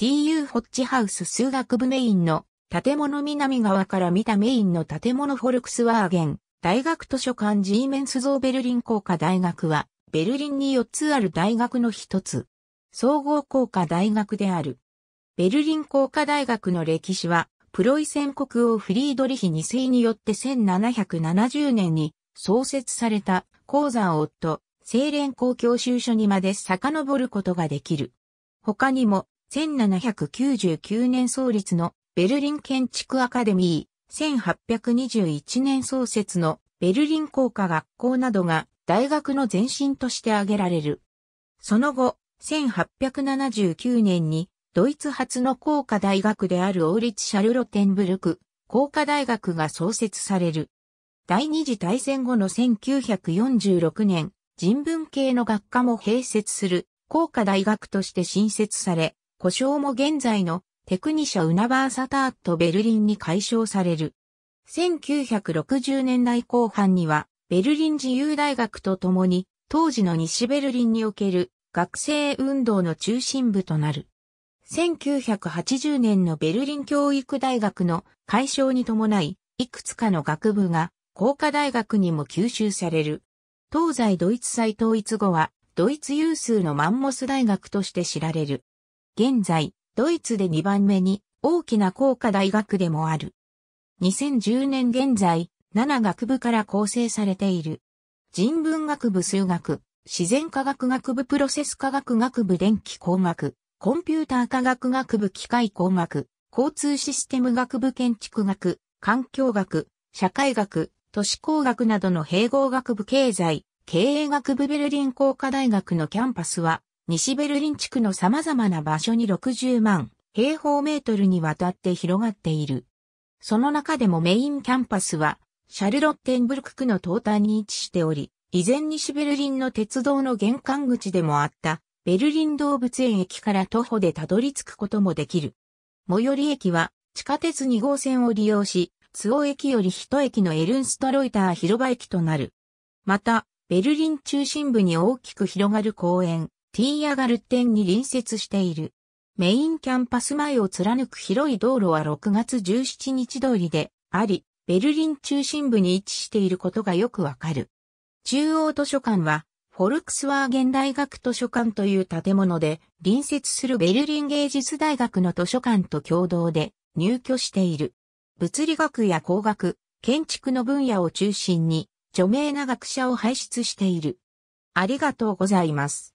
TU ホッチハウス数学部メインの建物南側から見たメインの建物フォルクスワーゲン大学図書館ジーメンスゾーベルリン工科大学はベルリンに4つある大学の1つ総合工科大学であるベルリン工科大学の歴史はプロイセン国王フリードリヒ2世によって1770年に創設された鉱山夫、清廉公共収所にまで遡ることができる。他にも、1799年創立のベルリン建築アカデミー、1821年創設のベルリン工科学校などが大学の前身として挙げられる。その後、1879年にドイツ初の工科大学である王立シャルロテンブルク工科大学が創設される。第二次大戦後の1946年、人文系の学科も併設する工科大学として新設され、故障も現在のテクニシャ・ウナバーサターット・ベルリンに解消される。1960年代後半には、ベルリン自由大学とともに、当時の西ベルリンにおける学生運動の中心部となる。1980年のベルリン教育大学の解消に伴い、いくつかの学部が工科大学にも吸収される。東西ドイツ再統一後は、ドイツ有数のマンモス大学として知られる。現在、ドイツで2番目に大きな工科大学でもある。2010年現在、7学部から構成されている。人文学部数学、自然科学学部プロセス科学学部電気工学、コンピューター科学学部機械工学、交通システム学部建築学、環境学、社会学、都市工学などの併合学部経済、経営学部ベルリン工科大学のキャンパスは、西ベルリン地区の様々な場所に60万平方メートルにわたって広がっている。その中でもメインキャンパスは、シャルロッテンブルク区の東端に位置しており、以前西ベルリンの鉄道の玄関口でもあった、ベルリン動物園駅から徒歩でたどり着くこともできる。最寄り駅は、地下鉄2号線を利用し、都央駅より一駅のエルンストロイター広場駅となる。また、ベルリン中心部に大きく広がる公園、ティーヤガルテンに隣接している。メインキャンパス前を貫く広い道路は6月17日通りであり、ベルリン中心部に位置していることがよくわかる。中央図書館は、フォルクスワーゲン大学図書館という建物で、隣接するベルリン芸術大学の図書館と共同で入居している。物理学や工学、建築の分野を中心に、著名な学者を輩出している。ありがとうございます。